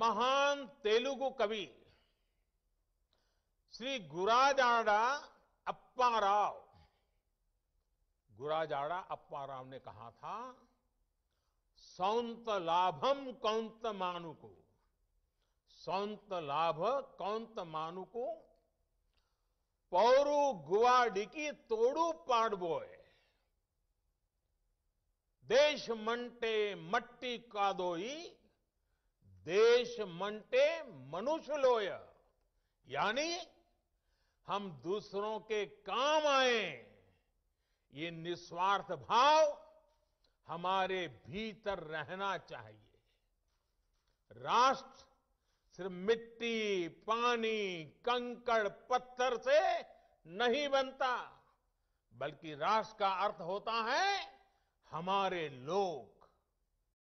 महान तेलुगु कवि श्री गुराजाड़ा अप्पाराव गुराजाड़ा अप्पाराव ने कहा था सौंत लाभम कौंत मानु को सौंत लाभ कौंत मानु को पौरु डिकी तोड़ू पाड़बोए देश मंटे मट्टी कादोई देश मंटे मनुष्य लोय यानी हम दूसरों के काम आए ये निस्वार्थ भाव हमारे भीतर रहना चाहिए राष्ट्र सिर्फ मिट्टी पानी कंकड़ पत्थर से नहीं बनता बल्कि राष्ट्र का अर्थ होता है हमारे लोग